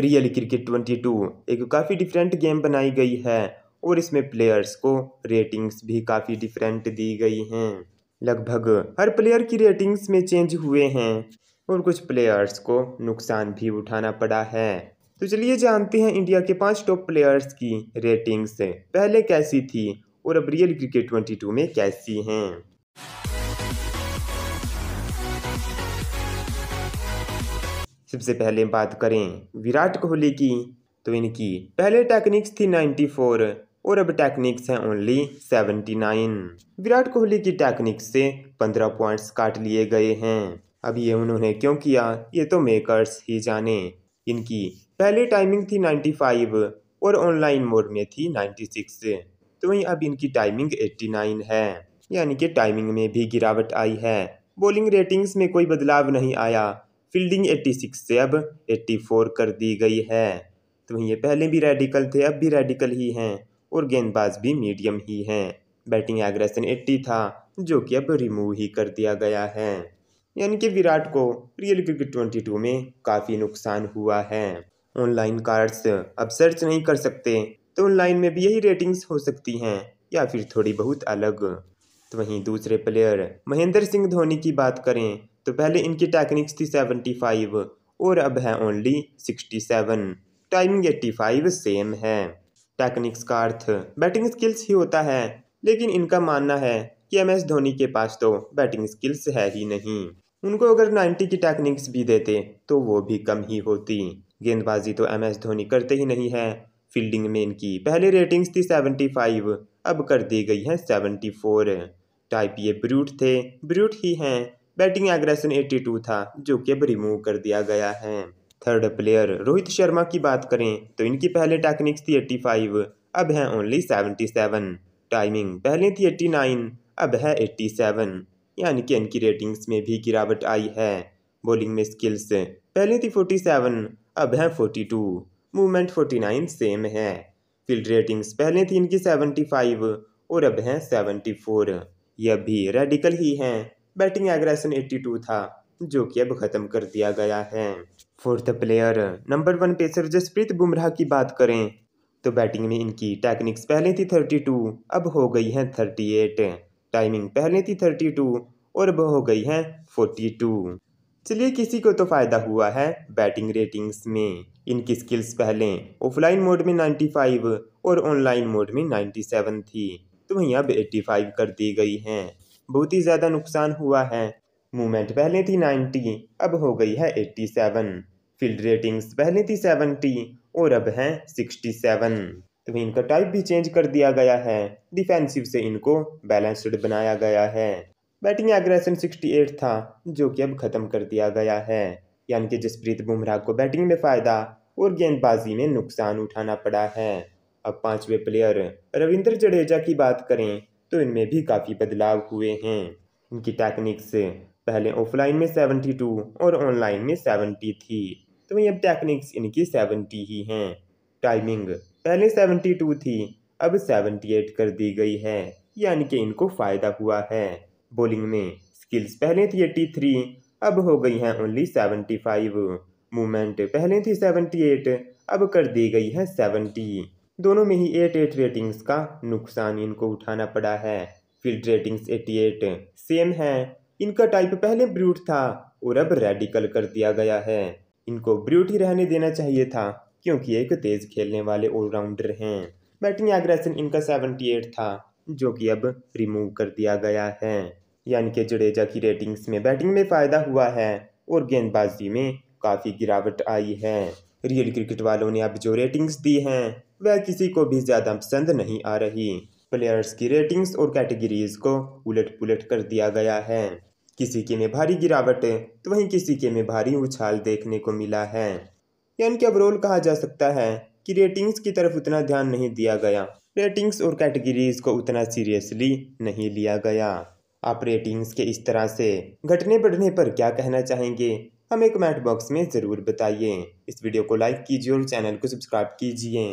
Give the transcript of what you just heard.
real cricket to एक काफ़ी different game बनाई गई है और इसमें प्लेयर्स को रेटिंग्स भी काफ़ी डिफरेंट दी गई हैं लगभग हर प्लेयर की रेटिंग्स में चेंज हुए हैं और कुछ प्लेयर्स को नुकसान भी उठाना पड़ा है तो चलिए जानते हैं इंडिया के पांच टॉप प्लेयर्स की रेटिंग्स पहले कैसी थी और अब रियल क्रिकेट ट्वेंटी में कैसी हैं सबसे पहले बात करें विराट कोहली की तो इनकी पहले टेक्निक्स थी 94 और अब टेक्निक्स हैं ओनली 79 विराट कोहली की टेक्निक्स से 15 पॉइंट्स काट लिए गए हैं अब ये उन्होंने क्यों किया ये तो मेकर्स ही जाने इनकी पहले टाइमिंग थी 95 और ऑनलाइन मोड में थी 96 तो वहीं अब इनकी टाइमिंग 89 है यानी कि टाइमिंग में भी गिरावट आई है बॉलिंग रेटिंग्स में कोई बदलाव नहीं आया फील्डिंग 86 से अब 84 कर दी गई है तो ये पहले भी रेडिकल थे अब भी रेडिकल ही हैं और गेंदबाज भी मीडियम ही हैं बैटिंग एग्रेसन 80 था जो कि अब रिमूव ही कर दिया गया है यानी कि विराट को रियल क्रिकेट 22 में काफ़ी नुकसान हुआ है ऑनलाइन कार्ड्स अब सर्च नहीं कर सकते तो ऑनलाइन में भी यही रेटिंग्स हो सकती हैं या फिर थोड़ी बहुत अलग तो वहीं दूसरे प्लेयर महेंद्र सिंह धोनी की बात करें तो पहले इनकी टेक्निक्स थी सेवेंटी फाइव और अब है only sixty seven timing eighty five same है टेक्निक्स का अर्थ बैटिंग स्किल्स ही होता है लेकिन इनका मानना है कि एम एस धोनी के पास तो बैटिंग स्किल्स है ही नहीं उनको अगर नाइन्टी की टेक्निक्स भी देते तो वो भी कम ही होती गेंदबाजी तो एम एस धोनी करते ही नहीं है फील्डिंग में इनकी पहले रेटिंग्स थी फाइव अब कर दी गई है फोर टाइप ये ब्रूट थे ब्रूट ही हैं बैटिंग एग्रेशन 82 था जो कि अब रिमूव कर दिया गया है थर्ड प्लेयर रोहित शर्मा की बात करें तो इनकी पहले टेक्निक्स थी फाइव अब है ओनली सेवन टाइमिंग पहले थी नाइन अब है सेवन यानी कि इनकी रेटिंग्स में भी गिरावट आई है बॉलिंग में स्किल्स पहले थी 47 अब है 42 मूवमेंट 49 सेम है फील्ड रेटिंग्स पहले थी इनकी 75 और अब हैं 74 यह भी रेडिकल ही हैं बैटिंग एग्रेसन 82 था जो कि अब खत्म कर दिया गया है fourth player number one pacer Jasprit Bumrah की बात करें तो बैटिंग में इनकी टेक्निक्स पहले थी 32 अब हो गई हैं 38 टाइमिंग पहले थी 32 और अब हो गई हैं 42 चलिए किसी को तो फ़ायदा हुआ है बैटिंग रेटिंग्स में इनकी स्किल्स पहले ऑफलाइन मोड में 95 और ऑनलाइन मोड में 97 थी वहीं तो अब फाइव कर दी गई हैं बहुत ही ज़्यादा नुकसान हुआ है मूवमेंट पहले थी नाइन्टी अब हो गई है एट्टी सेवन फील्ड रेटिंग्स पहले थी सेवनटी और अब हैं सिक्सटी सेवन तो वहीं इनका टाइप भी चेंज कर दिया गया है डिफेंसिव से इनको बैलेंसड बनाया गया है बैटिंग एग्रेशन एट था जो कि अब ख़त्म कर दिया गया है यानी कि जसप्रीत बुमराह को बैटिंग में फ़ायदा और गेंदबाजी में नुकसान उठाना पड़ा है अब पाँचवें प्लेयर रविंद्र जडेजा की बात करें तो इनमें भी काफ़ी बदलाव हुए हैं इनकी टेक्निक से पहले ऑफलाइन में सेवेंटी टू और ऑनलाइन में सेवेंटी थी तो वही अब टेक्निक्स इनकी सेवनटी ही हैं टाइमिंग पहले सेवेंटी टू थी अब सेवेंटी एट कर दी गई है यानी कि इनको फ़ायदा हुआ है बॉलिंग में स्किल्स पहले थी एट्टी थ्री अब हो गई हैं ओनली सेवेंटी फाइव मूवमेंट पहले थी सेवेंटी एट अब कर दी गई है सेवेंटी दोनों में ही एट एट रेटिंग्स का नुकसान इनको उठाना पड़ा है field ratings eighty eight same है इनका टाइप पहले ब्रूट था और अब रेडिकल कर दिया गया है इनको ब्रूट ही रहने देना चाहिए था क्योंकि एक तेज खेलने वाले ऑलराउंडर हैं बैटिंग एग्रेशन इनका सेवनटी एट था जो कि अब रिमूव कर दिया गया है यानी कि जडेजा की रेटिंग्स में बैटिंग में फ़ायदा हुआ है और गेंदबाजी में काफ़ी गिरावट आई है रियल क्रिकेट वालों ने अब जो रेटिंग्स दी हैं वह किसी को भी ज़्यादा पसंद नहीं आ रही प्लेयर्स की रेटिंग्स और कैटेगरीज को उलट पुलट कर दिया गया है किसी के में भारी गिरावट तो वहीं किसी के में भारी उछाल देखने को मिला है यानी कि ओवरऑल कहा जा सकता है कि रेटिंग्स की तरफ उतना ध्यान नहीं दिया गया रेटिंग्स और कैटेगरीज को उतना सीरियसली नहीं लिया गया आप रेटिंग्स के इस तरह से घटने बढ़ने पर क्या कहना चाहेंगे हमें कमेंट बॉक्स में ज़रूर बताइए इस वीडियो को लाइक कीजिए और चैनल को सब्सक्राइब कीजिए